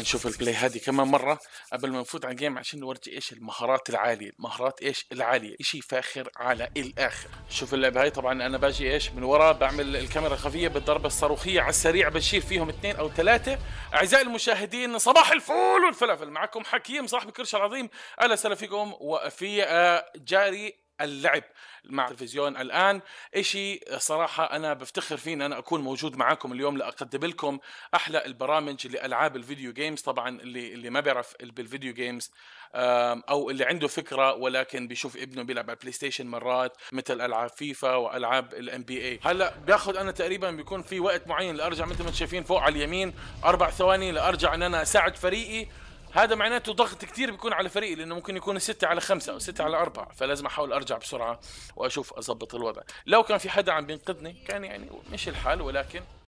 نشوف البلاي هذه كمان مره قبل ما نفوت على الجيم عشان نورجي ايش المهارات العاليه المهارات ايش العاليه شيء فاخر على الاخر شوف اللعبه هاي طبعا انا باجي ايش من ورا بعمل الكاميرا الخفيه بالضربه الصاروخيه على السريع بشيل فيهم اثنين او ثلاثه اعزائي المشاهدين صباح الفول والفلافل معكم حكيم صاحب الكرش العظيم أهلا وسهلا فيكم وفي آه، جاري اللعب مع التلفزيون الان شيء صراحه انا بفتخر فيه ان انا اكون موجود معاكم اليوم لاقدم لكم احلى البرامج لالعاب الفيديو جيمز طبعا اللي اللي ما بيعرف بالفيديو جيمز او اللي عنده فكره ولكن بيشوف ابنه بيلعب على بلاي ستيشن مرات مثل العاب فيفا والعاب الام بي اي هلا باخذ انا تقريبا بيكون في وقت معين لارجع مثل ما انتم شايفين فوق على اليمين اربع ثواني لارجع ان انا اساعد فريقي هذا معناته ضغط كثير بيكون على فريقي لانه ممكن يكون 6 على 5 او 6 على 4 فلازم احاول ارجع بسرعه واشوف اضبط الوضع لو كان في حدا عم بينقذني كان يعني مش الحال ولكن